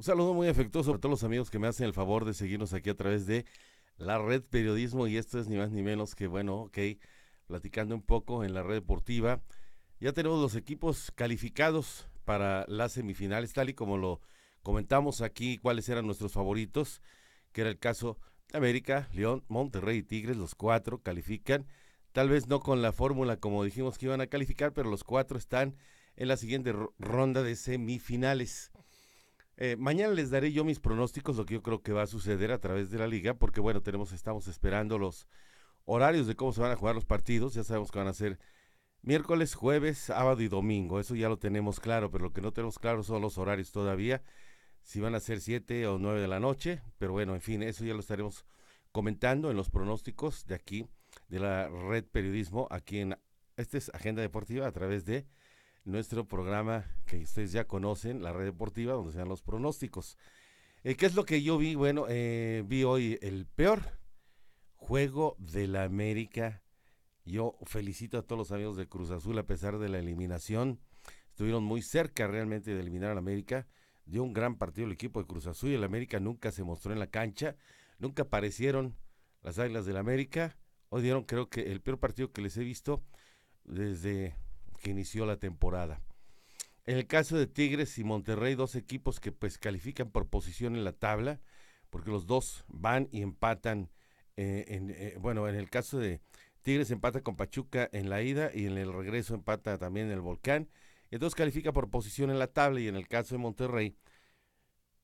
Un saludo muy afectuoso para todos los amigos que me hacen el favor de seguirnos aquí a través de la red periodismo y esto es ni más ni menos que, bueno, ok, platicando un poco en la red deportiva. Ya tenemos los equipos calificados para las semifinales, tal y como lo comentamos aquí, cuáles eran nuestros favoritos, que era el caso de América, León, Monterrey y Tigres, los cuatro califican, tal vez no con la fórmula como dijimos que iban a calificar, pero los cuatro están en la siguiente ronda de semifinales. Eh, mañana les daré yo mis pronósticos, lo que yo creo que va a suceder a través de la liga, porque bueno, tenemos, estamos esperando los horarios de cómo se van a jugar los partidos, ya sabemos que van a ser miércoles, jueves, sábado y domingo, eso ya lo tenemos claro, pero lo que no tenemos claro son los horarios todavía, si van a ser 7 o 9 de la noche, pero bueno, en fin, eso ya lo estaremos comentando en los pronósticos de aquí, de la red periodismo, aquí en, esta es Agenda Deportiva a través de nuestro programa que ustedes ya conocen, la red deportiva, donde se dan los pronósticos. Eh, ¿Qué es lo que yo vi? Bueno, eh, vi hoy el peor juego de la América. Yo felicito a todos los amigos de Cruz Azul a pesar de la eliminación. Estuvieron muy cerca realmente de eliminar la América. Dio un gran partido el equipo de Cruz Azul y el América nunca se mostró en la cancha. Nunca aparecieron las Águilas del la América. Hoy dieron creo que el peor partido que les he visto desde que inició la temporada. En el caso de Tigres y Monterrey, dos equipos que pues califican por posición en la tabla, porque los dos van y empatan. Eh, en, eh, bueno, en el caso de Tigres empata con Pachuca en la ida y en el regreso empata también en el Volcán. Entonces califica por posición en la tabla y en el caso de Monterrey,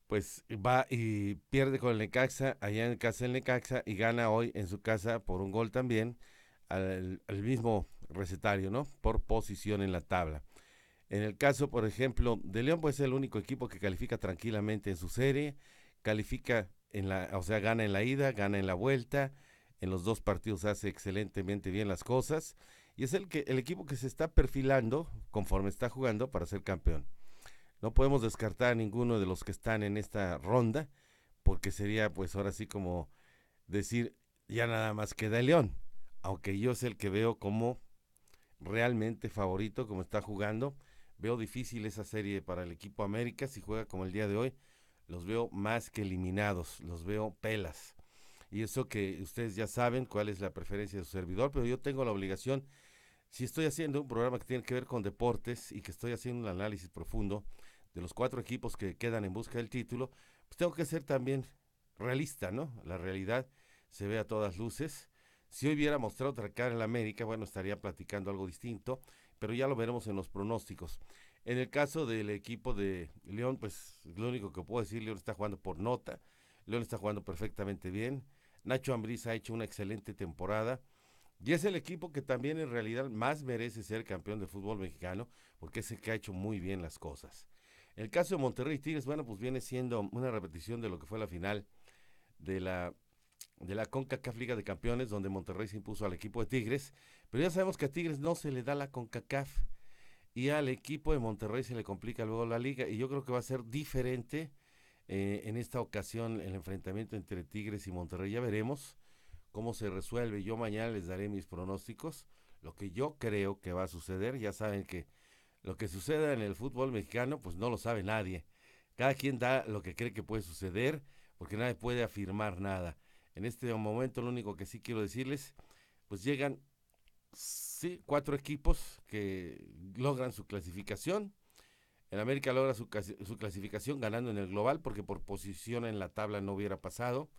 pues va y pierde con el Necaxa allá en casa del Necaxa y gana hoy en su casa por un gol también al mismo recetario, ¿no? Por posición en la tabla. En el caso, por ejemplo, de León, pues ser el único equipo que califica tranquilamente en su serie, califica en la, o sea, gana en la ida, gana en la vuelta, en los dos partidos hace excelentemente bien las cosas y es el que el equipo que se está perfilando conforme está jugando para ser campeón. No podemos descartar a ninguno de los que están en esta ronda porque sería pues ahora sí como decir ya nada más queda León, aunque yo es el que veo como realmente favorito como está jugando. Veo difícil esa serie para el equipo América. Si juega como el día de hoy, los veo más que eliminados, los veo pelas. Y eso que ustedes ya saben cuál es la preferencia de su servidor, pero yo tengo la obligación, si estoy haciendo un programa que tiene que ver con deportes y que estoy haciendo un análisis profundo de los cuatro equipos que quedan en busca del título, pues tengo que ser también realista, ¿no? La realidad se ve a todas luces si hoy hubiera mostrado otra cara en la América, bueno, estaría platicando algo distinto, pero ya lo veremos en los pronósticos. En el caso del equipo de León, pues lo único que puedo decir, León está jugando por nota, León está jugando perfectamente bien, Nacho Ambriz ha hecho una excelente temporada y es el equipo que también en realidad más merece ser campeón de fútbol mexicano porque es el que ha hecho muy bien las cosas. El caso de Monterrey Tigres, bueno, pues viene siendo una repetición de lo que fue la final de la de la CONCACAF Liga de Campeones, donde Monterrey se impuso al equipo de Tigres. Pero ya sabemos que a Tigres no se le da la CONCACAF y al equipo de Monterrey se le complica luego la liga. Y yo creo que va a ser diferente eh, en esta ocasión el enfrentamiento entre Tigres y Monterrey. Ya veremos cómo se resuelve. Yo mañana les daré mis pronósticos. Lo que yo creo que va a suceder, ya saben que lo que suceda en el fútbol mexicano, pues no lo sabe nadie. Cada quien da lo que cree que puede suceder, porque nadie puede afirmar nada. En este momento lo único que sí quiero decirles, pues llegan, sí, cuatro equipos que logran su clasificación. El América logra su, clasificación ganando en el global porque por posición en la tabla no hubiera pasado.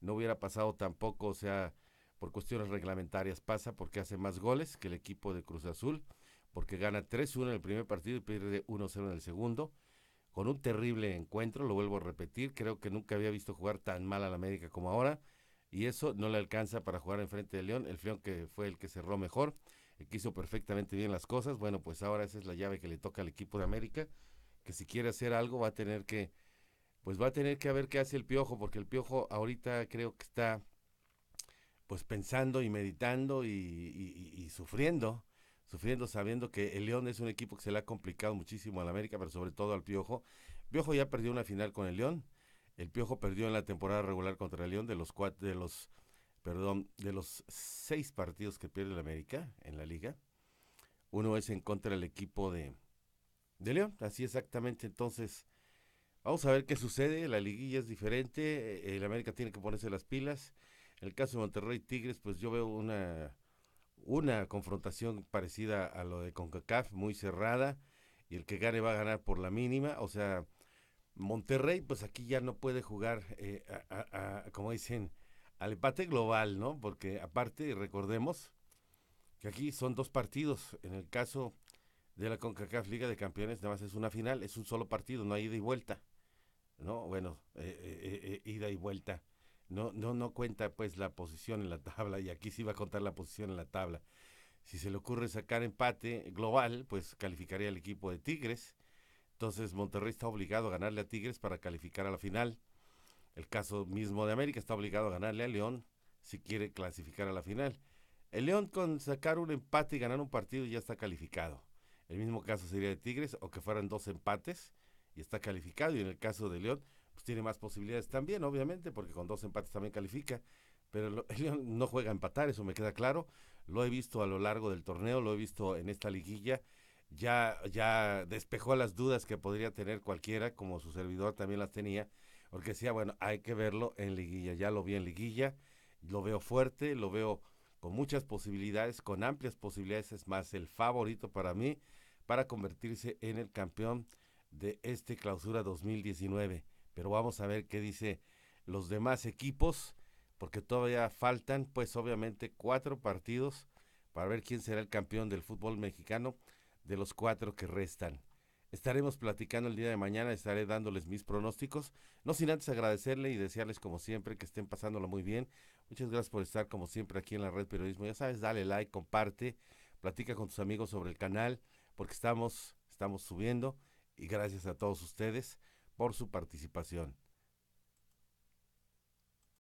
No hubiera pasado tampoco, o sea, por cuestiones reglamentarias pasa porque hace más goles que el equipo de Cruz Azul, porque gana 3-1 en el primer partido y pierde 1-0 en el segundo. Con un terrible encuentro, lo vuelvo a repetir, creo que nunca había visto jugar tan mal al América como ahora y eso no le alcanza para jugar enfrente de León, el León que fue el que cerró mejor, el eh, que hizo perfectamente bien las cosas, bueno, pues ahora esa es la llave que le toca al equipo de América, que si quiere hacer algo va a tener que, pues va a tener que ver qué hace el Piojo, porque el Piojo ahorita creo que está pues pensando y meditando y, sufriendo, sufriendo sabiendo que el León es un equipo que se le ha complicado muchísimo al América, pero sobre todo al Piojo. Piojo ya perdió una final con el León, el Piojo perdió en la temporada regular contra el León de los cuatro, de los perdón, de los seis partidos que pierde el América en la liga. Uno es en contra del equipo de, de León, así exactamente. Entonces, vamos a ver qué sucede. La liguilla es diferente. El América tiene que ponerse las pilas. En el caso de Monterrey Tigres, pues yo veo una, una confrontación parecida a lo de CONCACAF, muy cerrada. Y el que gane va a ganar por la mínima. O sea, Monterrey, pues aquí ya no puede jugar, eh, como dicen, al empate global, ¿no? Porque aparte, recordemos que aquí son dos partidos. En el caso de la CONCACAF Liga de Campeones, nada más es una final, es un solo partido, no hay ida y vuelta. ¿No? Bueno, eh, eh, ida y vuelta. No, no, no cuenta pues la posición en la tabla, y aquí sí va a contar la posición en la tabla. Si se le ocurre sacar empate global, pues calificaría el equipo de Tigres entonces Monterrey está obligado a ganarle a Tigres para calificar a la final. El caso mismo de América está obligado a ganarle a León si quiere clasificar a la final. El León con sacar un empate y ganar un partido ya está calificado. El mismo caso sería de Tigres o que fueran dos empates y está calificado. Y en el caso de León, pues tiene más posibilidades también, obviamente, porque con dos empates también califica. Pero el León no juega a empatar, eso me queda claro. Lo he visto a lo largo del torneo, lo he visto en esta liguilla ya, ya despejó las dudas que podría tener cualquiera, como su servidor también las tenía, porque decía, bueno, hay que verlo en liguilla, ya lo vi en liguilla, lo veo fuerte, lo veo con muchas posibilidades, con amplias posibilidades, es más el favorito para mí para convertirse en el campeón de este clausura 2019. Pero vamos a ver qué dice los demás equipos, porque todavía faltan, pues obviamente, cuatro partidos para ver quién será el campeón del fútbol mexicano de los cuatro que restan. Estaremos platicando el día de mañana, estaré dándoles mis pronósticos, no sin antes agradecerle y desearles como siempre que estén pasándolo muy bien. Muchas gracias por estar como siempre aquí en la red periodismo. Ya sabes, dale like, comparte, platica con tus amigos sobre el canal, porque estamos, estamos subiendo y gracias a todos ustedes por su participación.